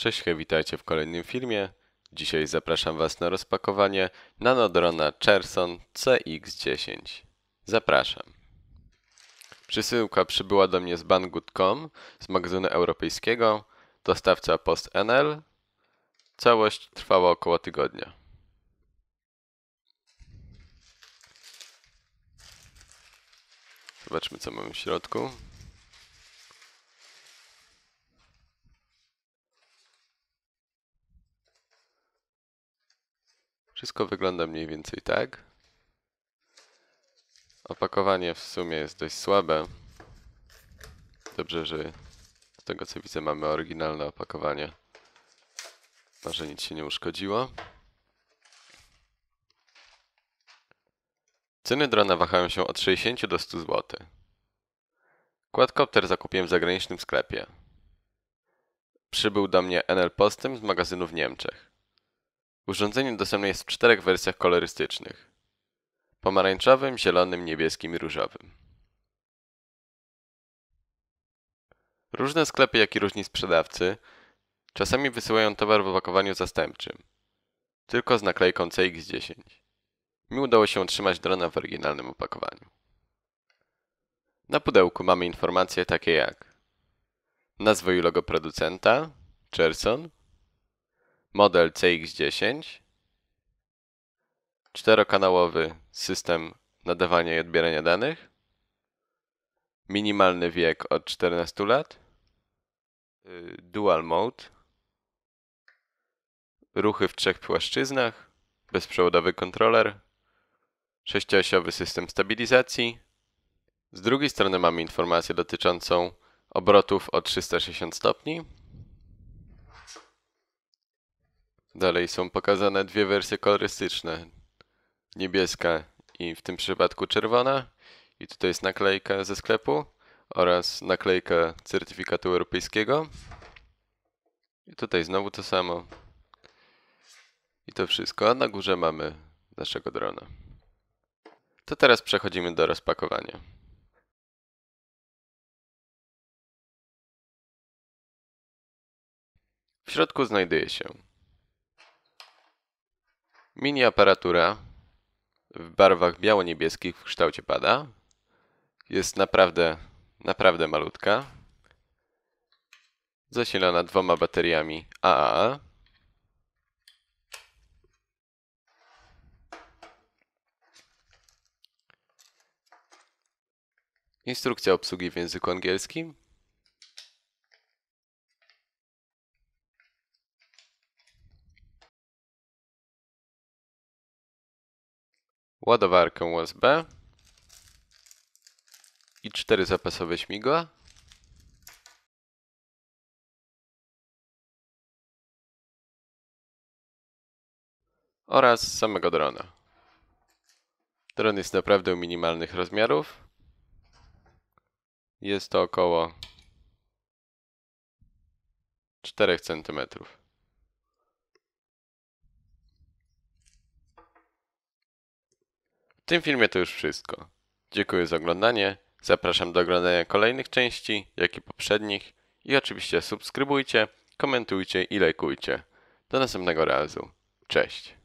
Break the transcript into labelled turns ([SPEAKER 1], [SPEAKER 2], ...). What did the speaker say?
[SPEAKER 1] Cześć, witajcie w kolejnym filmie. Dzisiaj zapraszam Was na rozpakowanie nanodrona Cherson CX-10. Zapraszam. Przysyłka przybyła do mnie z Banggood.com, z magazynu europejskiego, dostawca PostNL. Całość trwała około tygodnia. Zobaczmy co mamy w środku. Wszystko wygląda mniej więcej tak. Opakowanie w sumie jest dość słabe. Dobrze, że z tego co widzę mamy oryginalne opakowanie. Może nic się nie uszkodziło. Ceny drona wahają się od 60 do 100 zł. Quadcopter zakupiłem w zagranicznym sklepie. Przybył do mnie NL Postem z magazynu w Niemczech. Urządzenie dostępne jest w czterech wersjach kolorystycznych. Pomarańczowym, zielonym, niebieskim i różowym. Różne sklepy, jak i różni sprzedawcy czasami wysyłają towar w opakowaniu zastępczym, tylko z naklejką CX10. Mi udało się utrzymać drona w oryginalnym opakowaniu. Na pudełku mamy informacje takie jak nazwę i logo producenta, Cherson, model CX10, czterokanałowy system nadawania i odbierania danych, minimalny wiek od 14 lat, y, dual mode, ruchy w trzech płaszczyznach, bezprzewodowy kontroler, sześciosiowy system stabilizacji. Z drugiej strony mamy informację dotyczącą obrotów o 360 stopni, Dalej są pokazane dwie wersje kolorystyczne. Niebieska i w tym przypadku czerwona. I tutaj jest naklejka ze sklepu oraz naklejka certyfikatu europejskiego. I tutaj znowu to samo. I to wszystko. A na górze mamy naszego drona. To teraz przechodzimy do rozpakowania. W środku znajduje się Mini aparatura w barwach biało-niebieskich w kształcie pada. Jest naprawdę, naprawdę malutka. Zasilana dwoma bateriami AAA. Instrukcja obsługi w języku angielskim. ładowarkę USB i cztery zapasowe śmigła. Oraz samego drona. Dron jest naprawdę minimalnych rozmiarów. Jest to około 4 cm. tym filmie to już wszystko. Dziękuję za oglądanie, zapraszam do oglądania kolejnych części, jak i poprzednich i oczywiście subskrybujcie, komentujcie i lajkujcie. Do następnego razu. Cześć.